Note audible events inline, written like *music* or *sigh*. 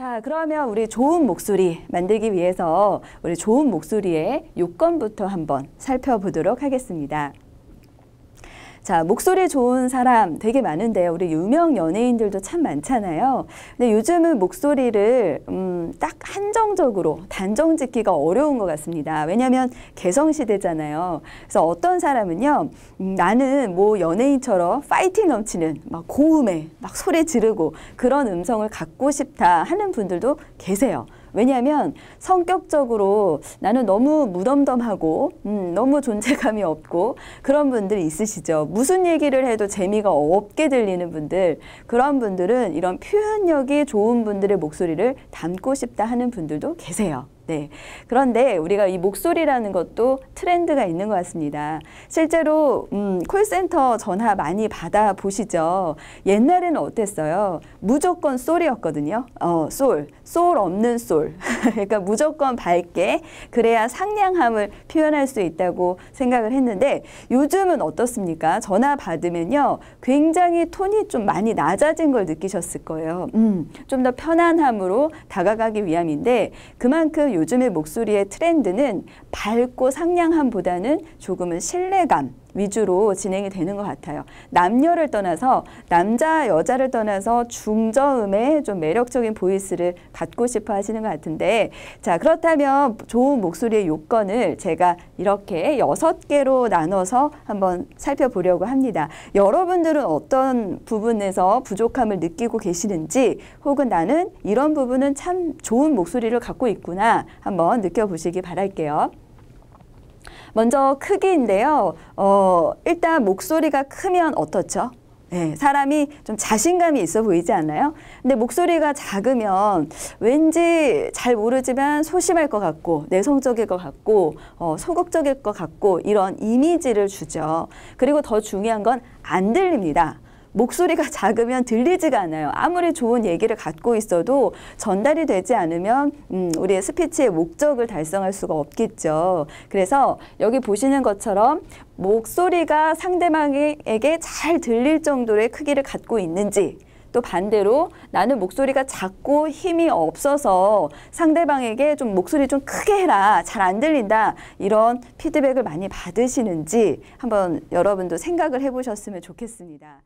자, 그러면 우리 좋은 목소리 만들기 위해서 우리 좋은 목소리의 요건부터 한번 살펴보도록 하겠습니다. 자, 목소리 좋은 사람 되게 많은데요. 우리 유명 연예인들도 참 많잖아요. 근데 요즘은 목소리를 음, 딱 한정적으로 단정 짓기가 어려운 것 같습니다. 왜냐면 개성 시대잖아요. 그래서 어떤 사람은요, 음, 나는 뭐 연예인처럼 파이팅 넘치는 막 고음에 막 소리 지르고 그런 음성을 갖고 싶다 하는 분들도 계세요. 왜냐하면 성격적으로 나는 너무 무덤덤하고 음, 너무 존재감이 없고 그런 분들 있으시죠. 무슨 얘기를 해도 재미가 없게 들리는 분들 그런 분들은 이런 표현력이 좋은 분들의 목소리를 담고 싶다 하는 분들도 계세요. 네. 그런데 우리가 이 목소리라는 것도 트렌드가 있는 것 같습니다. 실제로 음, 콜센터 전화 많이 받아 보시죠. 옛날에는 어땠어요? 무조건 쏠이었거든요 어, 쏠, 솔 없는 쏠. *laughs* 그러니까 무조건 밝게 그래야 상냥함을 표현할 수 있다고 생각을 했는데 요즘은 어떻습니까? 전화 받으면요. 굉장히 톤이 좀 많이 낮아진 걸 느끼셨을 거예요. 음, 좀 더 편안함으로 다가가기 위함인데 그만큼 요즘의 목소리의 트렌드는 밝고 상냥함보다는 조금은 신뢰감, 위주로 진행이 되는 것 같아요. 남녀를 떠나서 남자 여자를 떠나서 중저음의 좀 매력적인 보이스를 갖고 싶어 하시는 것 같은데 자 그렇다면 좋은 목소리의 요건을 제가 이렇게 여섯 개로 나눠서 한번 살펴보려고 합니다. 여러분들은 어떤 부분에서 부족함을 느끼고 계시는지 혹은 나는 이런 부분은 참 좋은 목소리를 갖고 있구나 한번 느껴보시기 바랄게요. 먼저 크기인데요. 어, 일단 목소리가 크면 어떻죠? 네, 사람이 좀 자신감이 있어 보이지 않나요? 근데 목소리가 작으면 왠지 잘 모르지만 소심할 것 같고 내성적일 것 같고 어, 소극적일 것 같고 이런 이미지를 주죠. 그리고 더 중요한 건 안 들립니다. 목소리가 *laughs* 작으면 들리지가 않아요. 아무리 좋은 얘기를 갖고 있어도 전달이 되지 않으면 음, 우리의 스피치의 목적을 달성할 수가 없겠죠. 그래서 여기 보시는 것처럼 목소리가 상대방에게 잘 들릴 정도의 크기를 갖고 있는지 또 반대로 나는 목소리가 작고 힘이 없어서 상대방에게 좀 목소리 좀 크게 해라. 잘 안 들린다. 이런 피드백을 많이 받으시는지 한번 여러분도 생각을 해보셨으면 좋겠습니다.